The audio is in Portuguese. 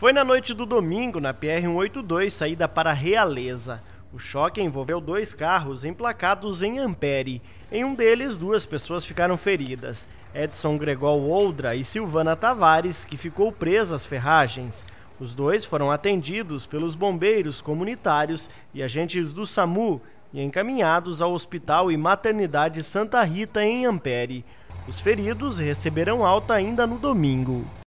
Foi na noite do domingo, na PR-182, saída para Realeza. O choque envolveu dois carros emplacados em Ampere. Em um deles, duas pessoas ficaram feridas: Edson Gregol Oldra e Silvana Tavares, que ficou presa às ferragens. Os dois foram atendidos pelos bombeiros comunitários e agentes do SAMU e encaminhados ao Hospital e Maternidade Santa Rita, em Ampere. Os feridos receberão alta ainda no domingo.